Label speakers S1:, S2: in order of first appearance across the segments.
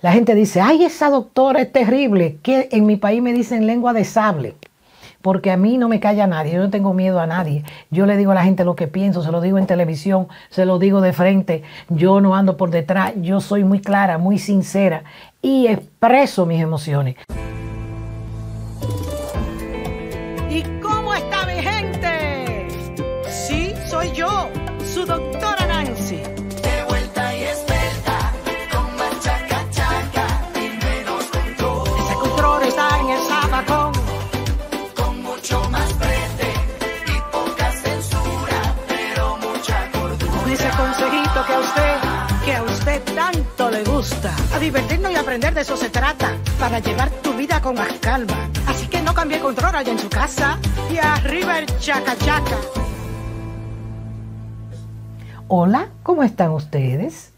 S1: La gente dice, ay, esa doctora es terrible, que en mi país me dicen lengua de sable, porque a mí no me calla nadie, yo no tengo miedo a nadie. Yo le digo a la gente lo que pienso, se lo digo en televisión, se lo digo de frente, yo no ando por detrás, yo soy muy clara, muy sincera y expreso mis emociones. que a usted, que a usted tanto le gusta. A divertirnos y aprender de eso se trata, para llevar tu vida con más calma. Así que no cambie control allá en su casa y arriba el chaca chaca. Hola, ¿cómo están ustedes?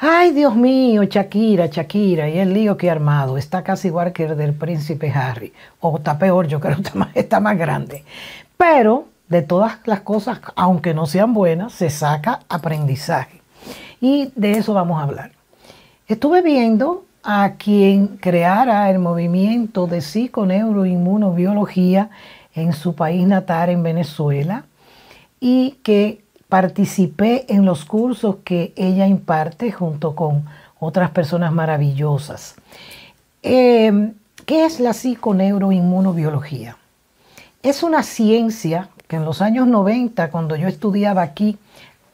S1: Ay, Dios mío, Shakira, Shakira, y el lío que he armado. Está casi igual que el del príncipe Harry. O está peor, yo creo, que está más grande. Pero de todas las cosas, aunque no sean buenas, se saca aprendizaje. Y de eso vamos a hablar. Estuve viendo a quien creara el movimiento de psiconeuroinmunobiología en su país natal, en Venezuela, y que participé en los cursos que ella imparte junto con otras personas maravillosas. Em, ¿Qué es la psiconeuroinmunobiología? Es una ciencia que en los años 90, cuando yo estudiaba aquí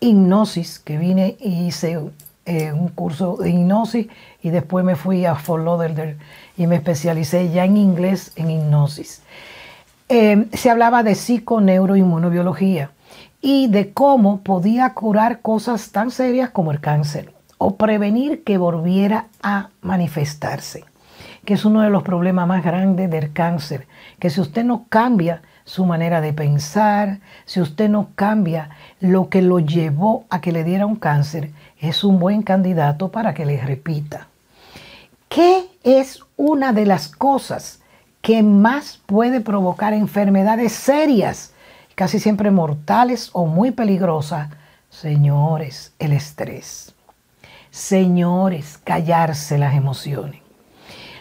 S1: hipnosis, que vine y hice eh, un curso de hipnosis y después me fui a Fort Lauderdale y me especialicé ya en inglés en hipnosis. Eh, se hablaba de psico psiconeuroinmunobiología y de cómo podía curar cosas tan serias como el cáncer o prevenir que volviera a manifestarse, que es uno de los problemas más grandes del cáncer, que si usted no cambia su manera de pensar, si usted no cambia lo que lo llevó a que le diera un cáncer, es un buen candidato para que le repita. ¿Qué es una de las cosas que más puede provocar enfermedades serias, casi siempre mortales o muy peligrosas? Señores, el estrés. Señores, callarse las emociones.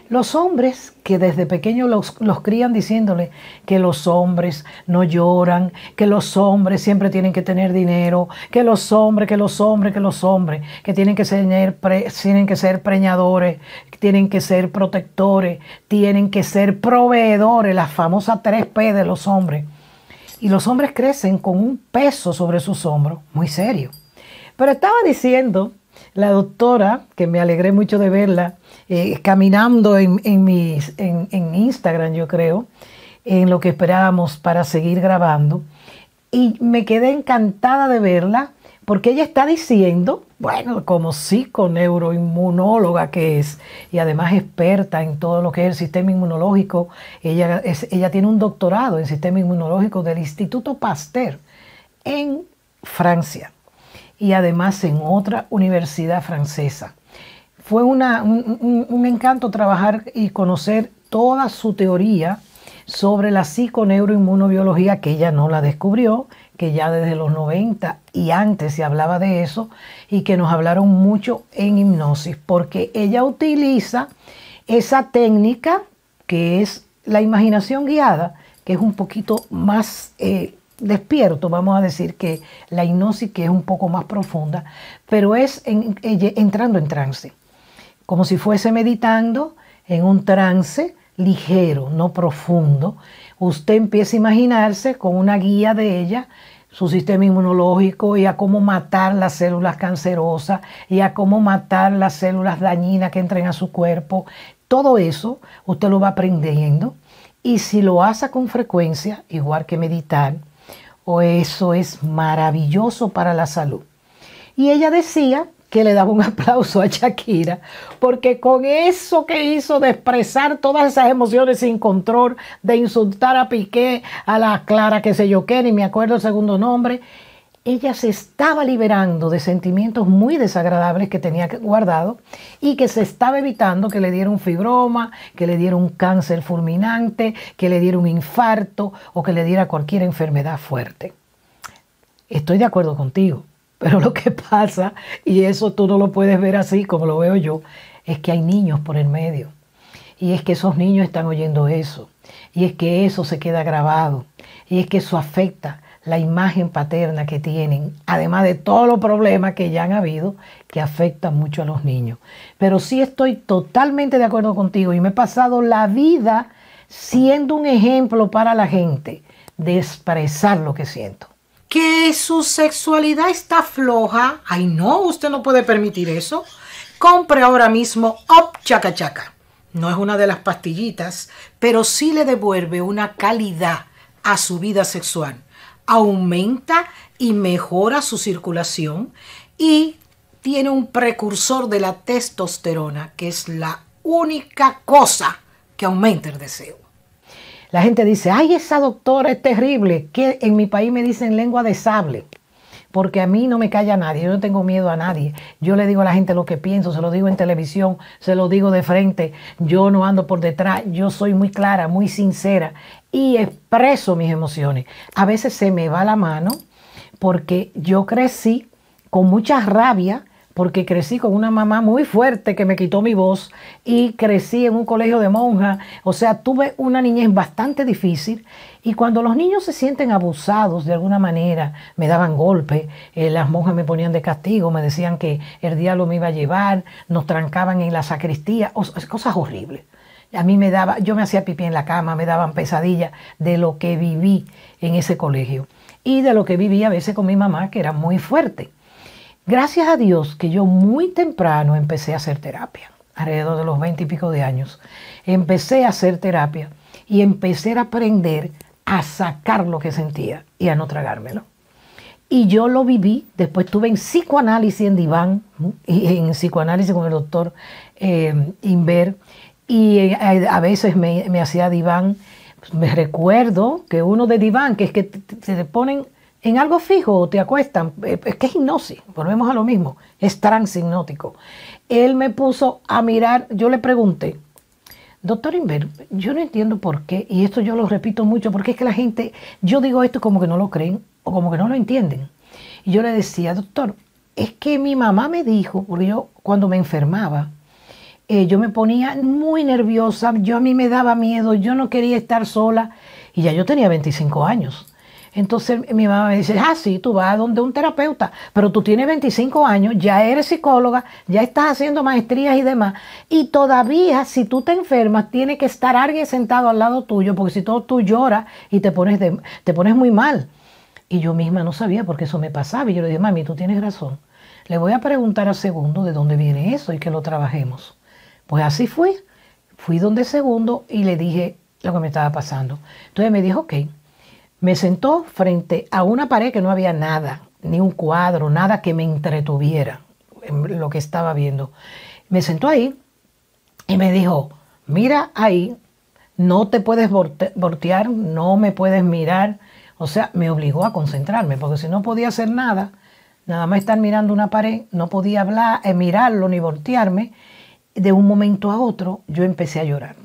S1: Los hombres que desde pequeños los, crían diciéndole que los hombres no lloran, que los hombres siempre tienen que tener dinero, que los hombres, que los hombres, que los hombres, que tienen que ser, tienen que ser preñadores, tienen que ser protectores, tienen que ser proveedores, las famosas tres p de los hombres. Y los hombres crecen con un peso sobre sus hombros muy serio. Pero estaba diciendo la doctora, que me alegré mucho de verla, eh, caminando en, Instagram, yo creo, en lo que esperábamos para seguir grabando. Y me quedé encantada de verla porque ella está diciendo, bueno, como psiconeuroinmunóloga que es y además experta en todo lo que es el sistema inmunológico, ella, ella tiene un doctorado en sistema inmunológico del Instituto Pasteur en Francia y además en otra universidad francesa. Fue un, encanto trabajar y conocer toda su teoría sobre la psiconeuroinmunobiología, que ella no la descubrió, que ya desde los 90 y antes se hablaba de eso, y que nos hablaron mucho en hipnosis, porque ella utiliza esa técnica que es la imaginación guiada, que es un poquito más eh, despierto, vamos a decir que la hipnosis que es un poco más profunda, pero es en, entrando en trance, como si fuese meditando en un trance ligero, no profundo. Usted empieza a imaginarse con una guía de ella su sistema inmunológico y a cómo matar las células cancerosas y a cómo matar las células dañinas que entren a su cuerpo. Todo eso usted lo va aprendiendo y si lo hace con frecuencia, igual que meditar, o eso es maravilloso para la salud. Y ella decía que le daba un aplauso a Shakira, porque con eso que hizo de expresar todas esas emociones sin control, de insultar a Piqué, a la Clara, que sé yo qué, ni me acuerdo el segundo nombre, ella se estaba liberando de sentimientos muy desagradables que tenía guardado y que se estaba evitando que le diera un fibroma, que le diera un cáncer fulminante, que le diera un infarto o que le diera cualquier enfermedad fuerte. Estoy de acuerdo contigo, pero lo que pasa, y eso tú no lo puedes ver así como lo veo yo, es que hay niños por el medio. Y es que esos niños están oyendo eso. Y es que eso se queda grabado. Y es que eso afecta la imagen paterna que tienen, además de todos los problemas que ya han habido que afectan mucho a los niños. Pero sí estoy totalmente de acuerdo contigo y me he pasado la vida siendo un ejemplo para la gente de expresar lo que siento. Que su sexualidad está floja. Ay, no, usted no puede permitir eso. Compre ahora mismo Op Chaca Chaca. No es una de las pastillitas, pero sí le devuelve una calidad a su vida sexual aumenta y mejora su circulación y tiene un precursor de la testosterona, que es la única cosa que aumenta el deseo. La gente dice, ay, esa doctora es terrible, que en mi país me dicen lengua de sable, porque a mí no me calla nadie, yo no tengo miedo a nadie, yo le digo a la gente lo que pienso, se lo digo en televisión, se lo digo de frente, yo no ando por detrás, yo soy muy clara, muy sincera, y expreso mis emociones. A veces se me va la mano porque yo crecí con mucha rabia, porque crecí con una mamá muy fuerte que me quitó mi voz y crecí en un colegio de monjas. O sea, tuve una niñez bastante difícil y cuando los niños se sienten abusados de alguna manera, me daban golpes, eh, las monjas me ponían de castigo, me decían que el diablo me iba a llevar, nos trancaban en la sacristía, cosas horribles a mí me daba, yo me hacía pipí en la cama, me daban pesadillas de lo que viví en ese colegio y de lo que viví a veces con mi mamá, que era muy fuerte. Gracias a Dios que yo muy temprano empecé a hacer terapia, alrededor de los 20 y pico de años. Empecé a hacer terapia y empecé a aprender a sacar lo que sentía y a no tragármelo. Y yo lo viví, después tuve en psicoanálisis en diván, y en psicoanálisis con el doctor eh, Inver, y eh, a veces me, hacía diván. Pues, me recuerdo que uno de diván, que es que se te ponen en algo fijo o te acuestan, eh, es que es hipnosis, volvemos a lo mismo, es trans Él me puso a mirar, yo le pregunté, Doctor Inver, yo no entiendo por qué, y esto yo lo repito mucho, porque es que la gente, yo digo esto como que no lo creen o como que no lo entienden. Y yo le decía, doctor, es que mi mamá me dijo, porque yo cuando me enfermaba, eh, yo me ponía muy nerviosa, yo a mí me daba miedo, yo no quería estar sola y ya yo tenía 25 años. Entonces mi mamá me dice, ah, sí, tú vas a donde un terapeuta, pero tú tienes 25 años, ya eres psicóloga, ya estás haciendo maestrías y demás, y todavía si tú te enfermas, tiene que estar alguien sentado al lado tuyo, porque si todo tú lloras y te pones, te pones muy mal. Y yo misma no sabía por qué eso me pasaba, y yo le dije, mami, tú tienes razón. Le voy a preguntar a Segundo de dónde viene eso y que lo trabajemos. Pues así fui. Fui donde segundo y le dije lo que me estaba pasando. Entonces me dijo, ok, me sentó frente a una pared que no había nada, ni un cuadro, nada que me entretuviera en lo que estaba viendo. Me sentó ahí y me dijo, mira ahí, no te puedes voltear, no me puedes mirar. O sea, me obligó a concentrarme, porque si no podía hacer nada, nada más estar mirando una pared, no podía hablar, eh, mirarlo ni voltearme de un momento a otro yo empecé a llorar.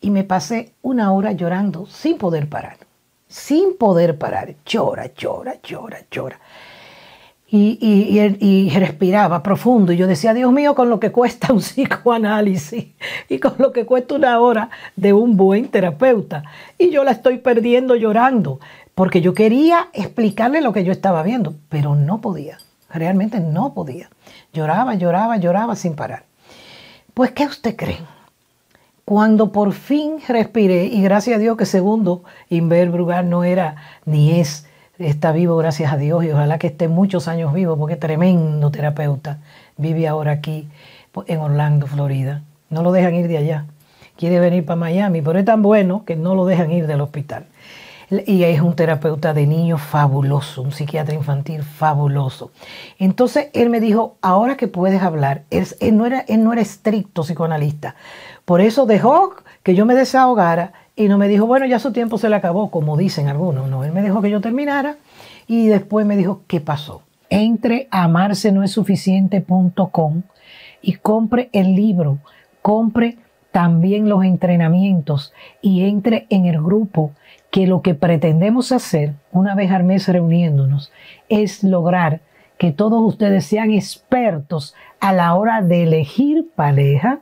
S1: Y me pasé una hora llorando sin poder parar. Sin poder parar. Llora, llora, llora, llora. Y, y, respiraba profundo. Y yo decía, Dios mío, con lo que cuesta un psicoanálisis y con lo que cuesta una hora de un buen terapeuta. Y yo la estoy perdiendo llorando, porque yo quería explicarle lo que yo estaba viendo, pero no podía, realmente no podía. Lloraba, lloraba, lloraba sin parar. Pues, ¿qué usted cree? Cuando por fin respiré, y gracias a Dios que segundo Inver no era ni es, está vivo gracias a Dios y ojalá que esté muchos años vivo porque tremendo terapeuta, vive ahora aquí en Orlando, Florida. No lo dejan ir de allá. Quiere venir para Miami, pero es tan bueno que no lo dejan ir del hospital y es un terapeuta de niños fabuloso, un psiquiatra infantil fabuloso. Entonces él me dijo, ahora que puedes hablar, él, no, era, no era estricto psicoanalista, por eso dejó que yo me desahogara y no me dijo, bueno, ya su tiempo se le acabó, como dicen algunos, no, él me dejó que yo terminara y después me dijo, ¿qué pasó? Entre a suficiente.com y compre el libro, compre también los entrenamientos y entre en el grupo que lo que pretendemos hacer, una vez al mes reuniéndonos, es lograr que todos ustedes sean expertos a la hora de elegir pareja,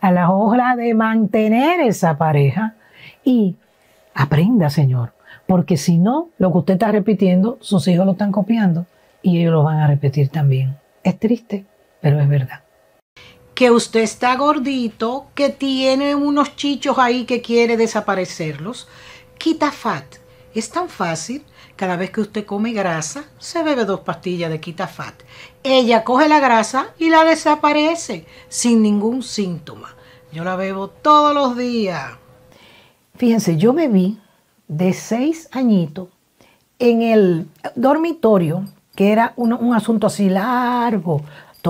S1: a la hora de mantener esa pareja y aprenda, Señor, porque si no, lo que usted está repitiendo, sus hijos lo están copiando y ellos lo van a repetir también. Es triste, pero es verdad. Que usted está gordito, que tiene unos chichos ahí que quiere desaparecerlos Quita Fat. Es tan fácil, cada vez que usted come grasa, se bebe dos pastillas de Quita Fat. Ella coge la grasa y la desaparece sin ningún síntoma. Yo la bebo todos los días. Fíjense, yo me vi de seis añitos en el dormitorio, que era un, un asunto así largo,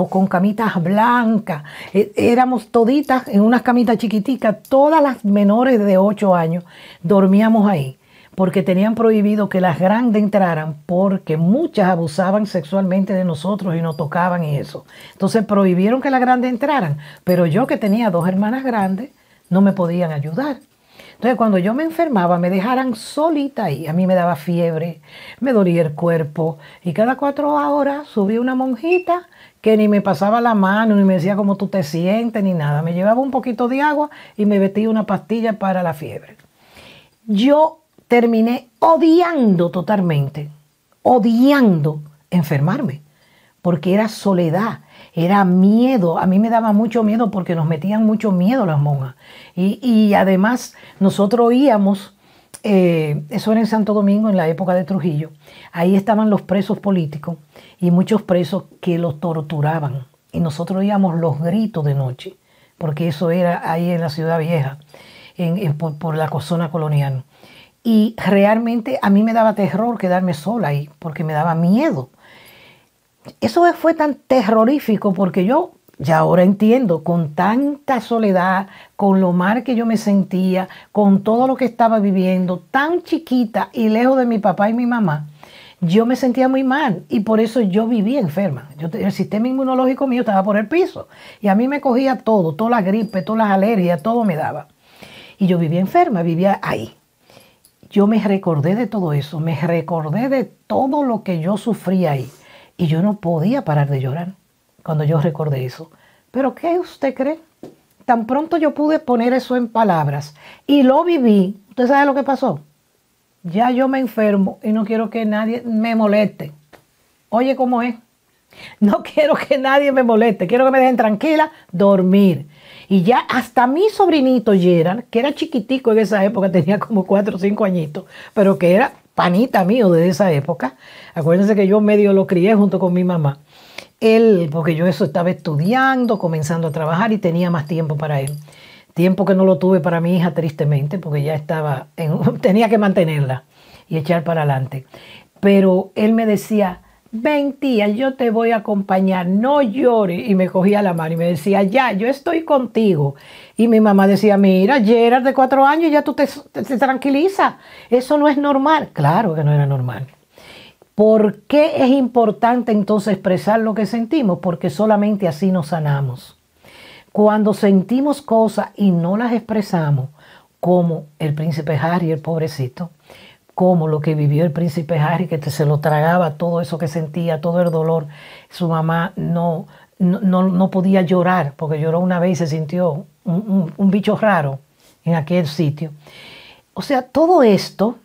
S1: con camitas blancas, e, éramos toditas en unas camitas chiquiticas, todas las menores de 8 años dormíamos ahí, porque tenían prohibido que las grandes entraran, porque muchas abusaban sexualmente de nosotros y nos tocaban y eso. Entonces prohibieron que las grandes entraran, pero yo que tenía dos hermanas grandes, no me podían ayudar. Entonces, cuando yo me enfermaba, me dejaran solita ahí. A mí me daba fiebre, me dolía el cuerpo. Y cada cuatro horas subía una monjita que ni me pasaba la mano, ni me decía cómo tú te sientes, ni nada. Me llevaba un poquito de agua y me metía una pastilla para la fiebre. Yo terminé odiando totalmente, odiando enfermarme, porque era soledad, era miedo. A mí me daba mucho miedo porque nos metían mucho miedo las monjas. Y, y además nosotros íbamos eh, eso era en Santo Domingo en la época de Trujillo, ahí estaban los presos políticos y muchos presos que los torturaban. Y nosotros oíamos los gritos de noche, porque eso era ahí en la ciudad vieja, por, la zona colonial. Y realmente a mí me daba terror quedarme sola ahí, porque me daba miedo. Eso fue tan terrorífico porque yo ya ahora entiendo, con tanta soledad, con lo mal que yo me sentía, con todo lo que estaba viviendo, tan chiquita y lejos de mi papá y mi mamá, yo me sentía muy mal y por eso yo vivía enferma. el sistema inmunológico mío estaba por el piso y a mí me cogía todo, toda la gripe, todas las alergias, todo me daba. Y yo vivía enferma, vivía ahí. Yo me recordé de todo eso, me recordé de todo lo que yo sufría ahí y yo no podía parar de llorar cuando yo recordé eso. Pero ¿qué usted cree? Tan pronto yo pude poner eso en palabras y lo viví. ¿Usted sabe lo que pasó? Ya yo me enfermo y no quiero que nadie me moleste. Oye, ¿cómo es? No quiero que nadie me moleste, quiero que me dejen tranquila, dormir. Y ya hasta mi sobrinito Gerard, que era chiquitico en esa época, tenía como cuatro o cinco añitos, pero que era panita mío de esa época. Acuérdense que yo medio lo crié junto con mi mamá él, porque yo eso estaba estudiando, comenzando a trabajar y tenía más tiempo para él. Tiempo que no lo tuve para mi hija, tristemente, porque ya estaba, en, tenía que mantenerla y echar para adelante. Pero él me decía, ven tía, yo te voy a acompañar, no llores. Y me cogía la mano y me decía, ya, yo estoy contigo. Y mi mamá decía, mira, Gerard de cuatro años, ya tú te, te, te tranquilizas, eso no es normal. Claro que no era normal. ¿Por qué es importante entonces expresar lo que sentimos? Porque solamente así nos sanamos. Cuando sentimos cosas y no las expresamos, como el príncipe Harry, el pobrecito, como lo que vivió el príncipe Harry, que se lo tragaba todo eso que sentía, todo el dolor, su mamá no, no, podía llorar, porque lloró una vez y se sintió un bicho raro en aquel sitio. O sea, todo esto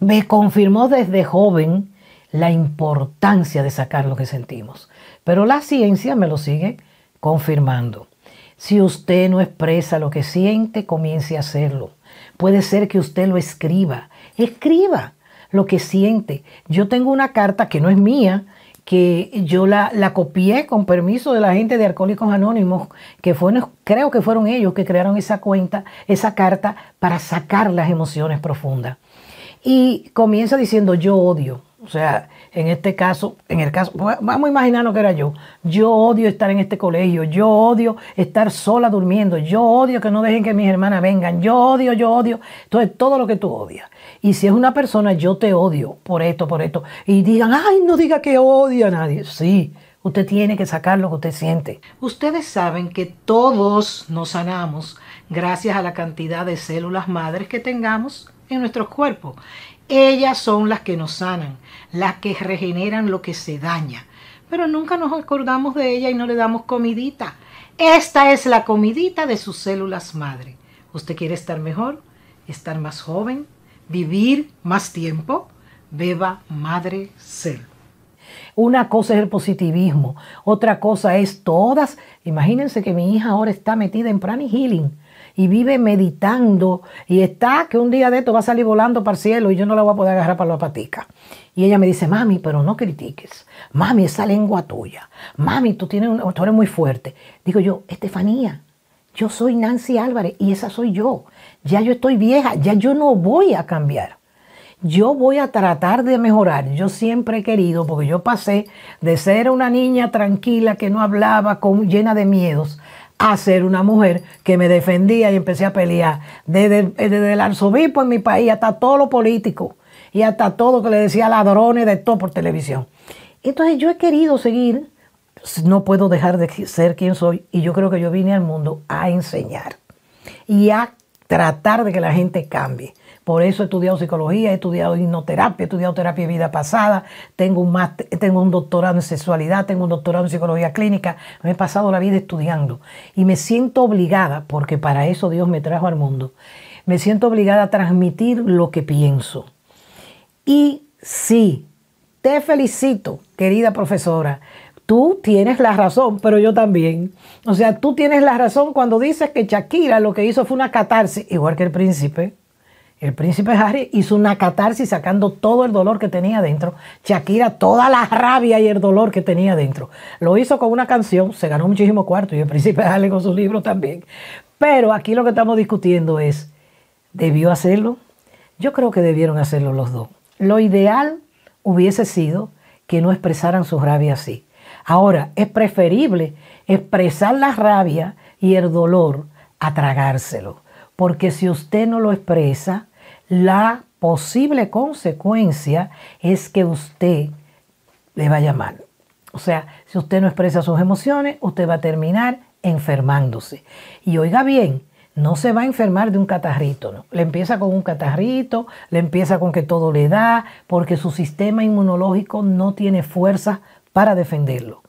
S1: me confirmó desde joven la importancia de sacar lo que sentimos. Pero la ciencia me lo sigue confirmando. Si usted no expresa lo que siente, comience a hacerlo. Puede ser que usted lo escriba. Escriba lo que siente. Yo tengo una carta que no es mía, que yo la, copié con permiso de la gente de Alcohólicos Anónimos, que creo que fueron ellos que crearon esa cuenta, esa carta, para sacar las emociones profundas. Y comienza diciendo, yo odio, o sea, en este caso, en el caso, vamos a lo que era yo. Yo odio estar en este colegio, yo odio estar sola durmiendo, yo odio que no dejen que mis hermanas vengan, yo odio, yo odio. Entonces, todo lo que tú odias. Y si es una persona, yo te odio por esto, por esto. Y digan, ay, no diga que odia a nadie. Sí, usted tiene que sacar lo que usted siente. Ustedes saben que todos nos sanamos gracias a la cantidad de células madres que tengamos en nuestros cuerpos ellas son las que nos sanan, las que regeneran lo que se daña. Pero nunca nos acordamos de ella y no le damos comidita. Esta es la comidita de sus células madre. ¿Usted quiere estar mejor? ¿Estar más joven? ¿Vivir más tiempo? Beba Madre Cel. Una cosa es el positivismo, otra cosa es todas. Imagínense que mi hija ahora está metida en Prani Healing y vive meditando y está que un día de esto va a salir volando para el cielo y yo no la voy a poder agarrar para la patica. Y ella me dice, mami, pero no critiques. Mami, esa lengua tuya. Mami, tú, tienes un, tú muy fuerte. Digo yo, Estefanía, yo soy Nancy Álvarez y esa soy yo. Ya yo estoy vieja, ya yo no voy a cambiar yo voy a tratar de mejorar. Yo siempre he querido, porque yo pasé de ser una niña tranquila que no hablaba, con, llena de miedos, a ser una mujer que me defendía y empecé a pelear. Desde, el arzobispo en mi país hasta todo lo político y hasta todo lo que le decía ladrones de todo por televisión. Entonces yo he querido seguir, no puedo dejar de ser quien soy y yo creo que yo vine al mundo a enseñar y a tratar de que la gente cambie. Por eso he estudiado psicología, he estudiado hipnoterapia, he estudiado terapia de vida pasada, tengo un, tengo un doctorado en sexualidad, tengo un doctorado en psicología clínica, me he pasado la vida estudiando y me siento obligada, porque para eso Dios me trajo al mundo, me siento obligada a transmitir lo que pienso. Y sí, te felicito, querida profesora, tú tienes la razón, pero yo también. O sea, tú tienes la razón cuando dices que Shakira lo que hizo fue una catarsis, igual que el príncipe. El príncipe Harry hizo una catarsis sacando todo el dolor que tenía dentro. Shakira, toda la rabia y el dolor que tenía dentro. Lo hizo con una canción, se ganó muchísimo cuarto y el príncipe Harry con su libro también. Pero aquí lo que estamos discutiendo es, ¿debió hacerlo? Yo creo que debieron hacerlo los dos. Lo ideal hubiese sido que no expresaran su rabia así. Ahora, es preferible expresar la rabia y el dolor a tragárselo porque si usted no lo expresa, la posible consecuencia es que usted le va a llamar. O sea, si usted no expresa sus emociones, usted va a terminar enfermándose. Y oiga bien, no se va a enfermar de un catarrito, ¿no? Le empieza con un catarrito, le empieza con que todo le da, porque su sistema inmunológico no tiene fuerza para defenderlo.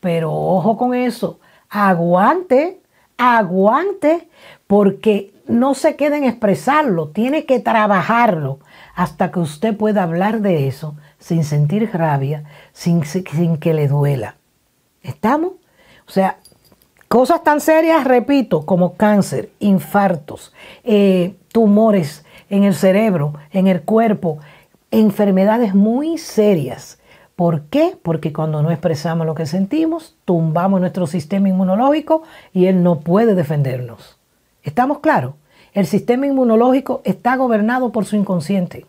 S1: Pero ojo con eso, aguante, aguante, porque no se quede en expresarlo, tiene que trabajarlo hasta que usted pueda hablar de eso sin sentir rabia, sin, que le duela. ¿Estamos? O sea, cosas tan serias, repito, como cáncer, infartos, eh, tumores en el cerebro, en el cuerpo, enfermedades muy serias. ¿Por qué? Porque cuando no expresamos lo que sentimos, tumbamos nuestro sistema inmunológico y él no puede defendernos. ¿Estamos claros? El sistema inmunológico está gobernado por su inconsciente.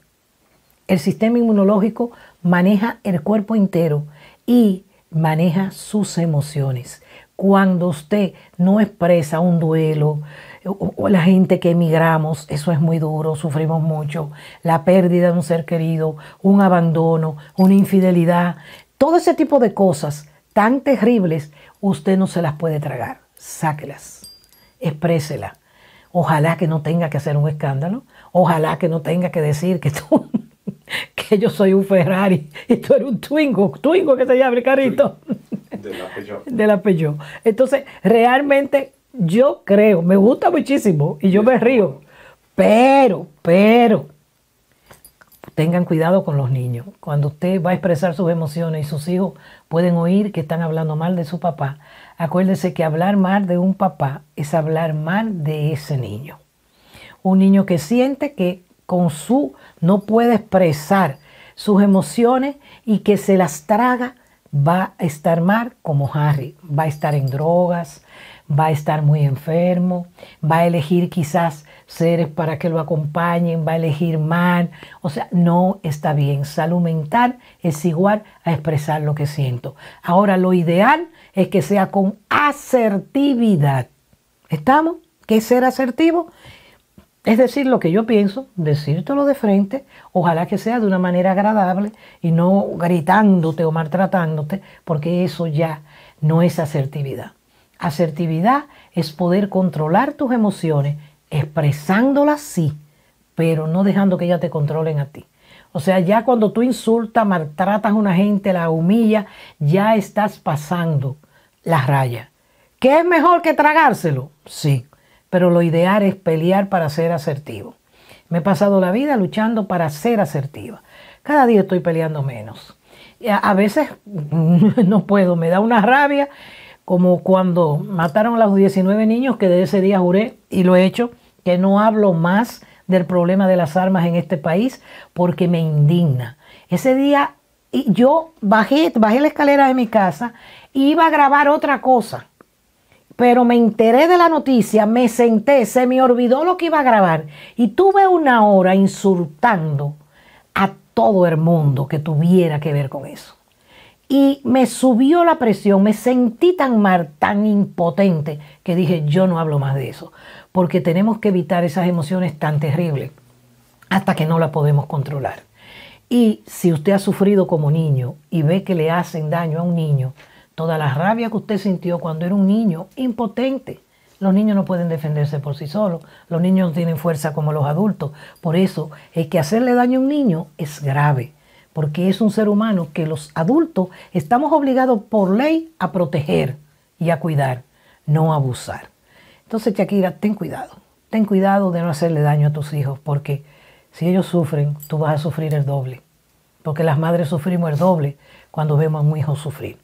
S1: El sistema inmunológico maneja el cuerpo entero y maneja sus emociones. Cuando usted no expresa un duelo, o la gente que emigramos, eso es muy duro, sufrimos mucho, la pérdida de un ser querido, un abandono, una infidelidad, todo ese tipo de cosas tan terribles, usted no se las puede tragar, sáquelas exprésela. Ojalá que no tenga que hacer un escándalo, ojalá que no tenga que decir que tú, que yo soy un Ferrari y tú eres un Twingo, Twingo que se llama el carrito. De la Peugeot. De la Entonces, realmente yo creo, me gusta muchísimo y yo me río, pero, pero, tengan cuidado con los niños. Cuando usted va a expresar sus emociones y sus hijos pueden oír que están hablando mal de su papá. Acuérdense que hablar mal de un papá es hablar mal de ese niño. Un niño que siente que con su no puede expresar sus emociones y que se las traga, va a estar mal como Harry, va a estar en drogas, va a estar muy enfermo, va a elegir quizás seres para que lo acompañen, va a elegir mal, o sea, no está bien. Salud mental es igual a expresar lo que siento. Ahora, lo ideal es que sea con asertividad. ¿Estamos? ¿Qué es ser asertivo? Es decir, lo que yo pienso, decírtelo de frente, ojalá que sea de una manera agradable y no gritándote o maltratándote, porque eso ya no es asertividad. Asertividad es poder controlar tus emociones, expresándolas sí, pero no dejando que ellas te controlen a ti. O sea, ya cuando tú insultas, maltratas a una gente, la humillas, ya estás pasando la raya. ¿Qué es mejor que tragárselo? Sí, pero lo ideal es pelear para ser asertivo. Me he pasado la vida luchando para ser asertiva. Cada día estoy peleando menos. A veces no puedo, me da una rabia como cuando mataron a los 19 niños, que de ese día juré, y lo he hecho, que no hablo más del problema de las armas en este país, porque me indigna. Ese día yo bajé, bajé la escalera de mi casa, iba a grabar otra cosa, pero me enteré de la noticia, me senté, se me olvidó lo que iba a grabar y tuve una hora insultando a todo el mundo que tuviera que ver con eso y me subió la presión, me sentí tan mal, tan impotente, que dije, yo no hablo más de eso, porque tenemos que evitar esas emociones tan terribles hasta que no las podemos controlar. Y si usted ha sufrido como niño y ve que le hacen daño a un niño, toda la rabia que usted sintió cuando era un niño, impotente. Los niños no pueden defenderse por sí solos, los niños no tienen fuerza como los adultos. Por eso es que hacerle daño a un niño es grave porque es un ser humano que los adultos estamos obligados por ley a proteger y a cuidar, no abusar. Entonces, Shakira, ten cuidado, ten cuidado de no hacerle daño a tus hijos, porque si ellos sufren, tú vas a sufrir el doble, porque las madres sufrimos el doble cuando vemos a un hijo sufrir.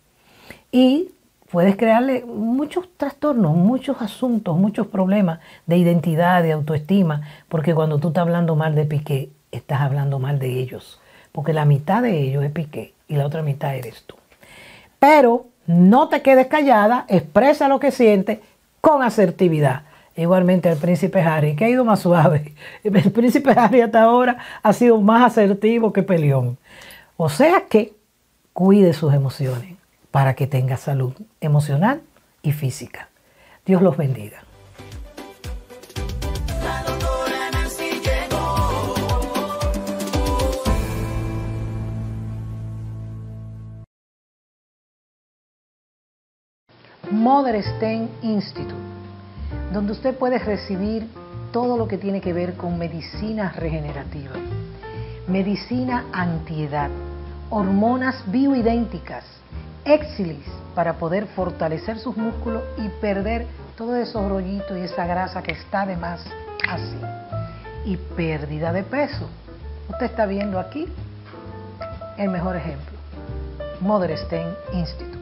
S1: Y puedes crearle muchos trastornos, muchos asuntos, muchos problemas de identidad, de autoestima, porque cuando tú estás hablando mal de Piqué, estás hablando mal de ellos porque la mitad de ellos es Piqué y la otra mitad eres tú. Pero no te quedes callada, expresa lo que sientes con asertividad. Igualmente el príncipe Harry, que ha ido más suave. El príncipe Harry hasta ahora ha sido más asertivo que peleón. O sea que cuide sus emociones para que tenga salud emocional y física. Dios los bendiga. Mother Institute, donde usted puede recibir todo lo que tiene que ver con medicina regenerativa, medicina antiedad, hormonas bioidénticas, exilis, para poder fortalecer sus músculos y perder todo esos rollitos y esa grasa que está de más así. Y pérdida de peso. Usted está viendo aquí el mejor ejemplo. Mother Institute.